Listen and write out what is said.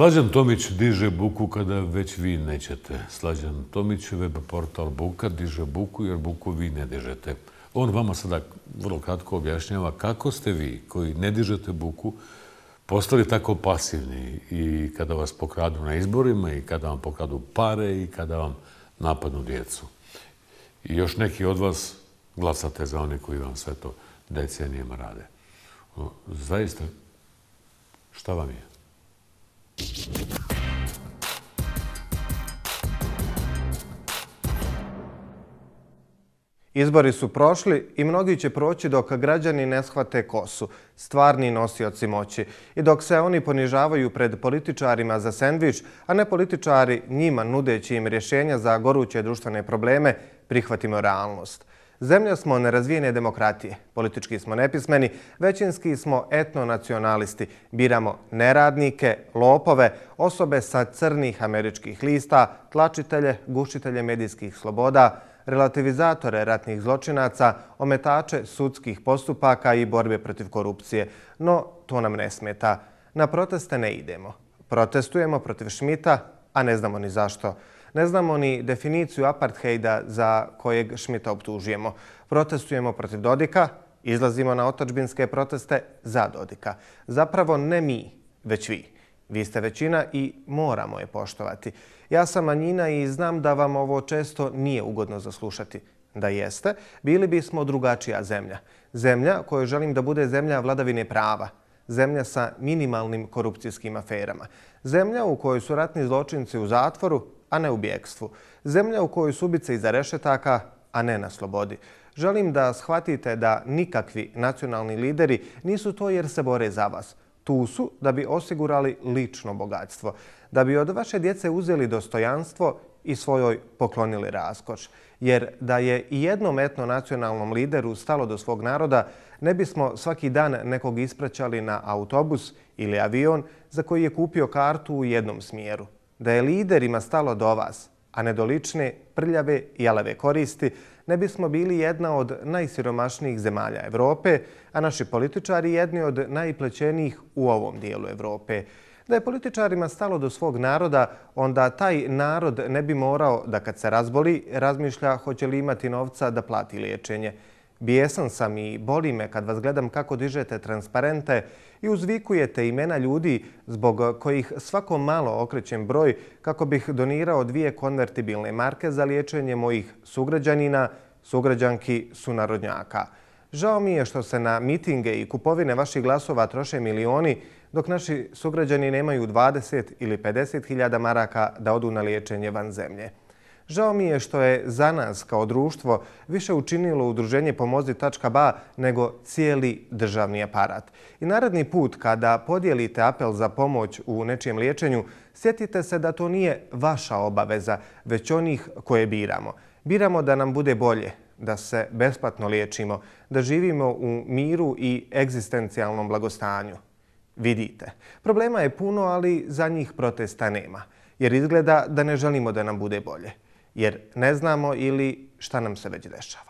Slađan Tomić diže buku kada već vi nećete. Slađan Tomić, web portal Buka, diže buku jer buku vi ne dižete. On vama sada vrlo kratko objašnjava kako ste vi koji ne dižete buku postali tako pasivni i kada vas pokradu na izborima i kada vam pokradu pare i kada vam napadnu djecu. I još neki od vas glasate za one koji vam sve to decenijema rade. Zaista, šta vam je? Izbori su prošli i mnogi će proći dok građani ne shvate ko su, stvarni nosioci moći, i dok se oni ponižavaju pred političarima za sandvič, a ne političari njima nudeći im rješenja za goruće društvene probleme, prihvatimo realnost. Zemlja smo nerazvijene demokratije, politički smo nepismeni, većinski smo etnonacionalisti, biramo neradnike, lopove, osobe sa crnih američkih lista, tlačitelje, gušitelje medijskih sloboda, relativizatore ratnih zločinaca, ometače sudskih postupaka i borbe protiv korupcije. No, to nam ne smeta. Na proteste ne idemo. Protestujemo protiv Šmita, a ne znamo ni zašto. Ne znamo ni definiciju apartheida za kojeg Šmita obtužujemo. Protestujemo protiv Dodika, izlazimo na otačbinske proteste za Dodika. Zapravo ne mi, već vi. Vi. Vi ste većina i moramo je poštovati. Ja sam manjina i znam da vam ovo često nije ugodno zaslušati. Da jeste, bili bismo drugačija zemlja. Zemlja koju želim da bude zemlja vladavine prava. Zemlja sa minimalnim korupcijskim aferama. Zemlja u kojoj su ratni zločinci u zatvoru, a ne u bijekstvu. Zemlja u kojoj su ubice iza rešetaka, a ne na slobodi. Želim da shvatite da nikakvi nacionalni lideri nisu to jer se bore za vas. Tu su da bi osigurali lično bogatstvo, da bi od vaše djece uzeli dostojanstvo i svojoj poklonili raskoš. Jer da je i jednom etno-nacionalnom lideru stalo do svog naroda, ne bismo svaki dan nekog ispraćali na autobus ili avion za koji je kupio kartu u jednom smjeru. Da je liderima stalo do vas, a nedolične, prljave i aleve koristi, ne bismo bili jedna od najsiromašnijih zemalja Evrope, a naši političari jedni od najplećenijih u ovom dijelu Evrope. Da je političarima stalo do svog naroda, onda taj narod ne bi morao da kad se razboli, razmišlja hoće li imati novca da plati liječenje. Bijesan sam i boli me kad vas gledam kako dižete transparente i uzvikujete imena ljudi zbog kojih svako malo okrećem broj kako bih donirao dvije konvertibilne marke za liječenje mojih sugrađanina, sugrađanki, sunarodnjaka. Žao mi je što se na mitinge i kupovine vaših glasova troše milioni dok naši sugrađani nemaju 20 ili 50 hiljada maraka da odu na liječenje van zemlje. Žao mi je što je za nas kao društvo više učinilo udruženje Pomozi.ba nego cijeli državni aparat. I naredni put kada podijelite apel za pomoć u nečijem liječenju, sjetite se da to nije vaša obaveza, već onih koje biramo. Biramo da nam bude bolje, da se besplatno liječimo, da živimo u miru i egzistencijalnom blagostanju. Vidite, problema je puno, ali za njih protesta nema, jer izgleda da ne želimo da nam bude bolje jer ne znamo ili šta nam se već dešava.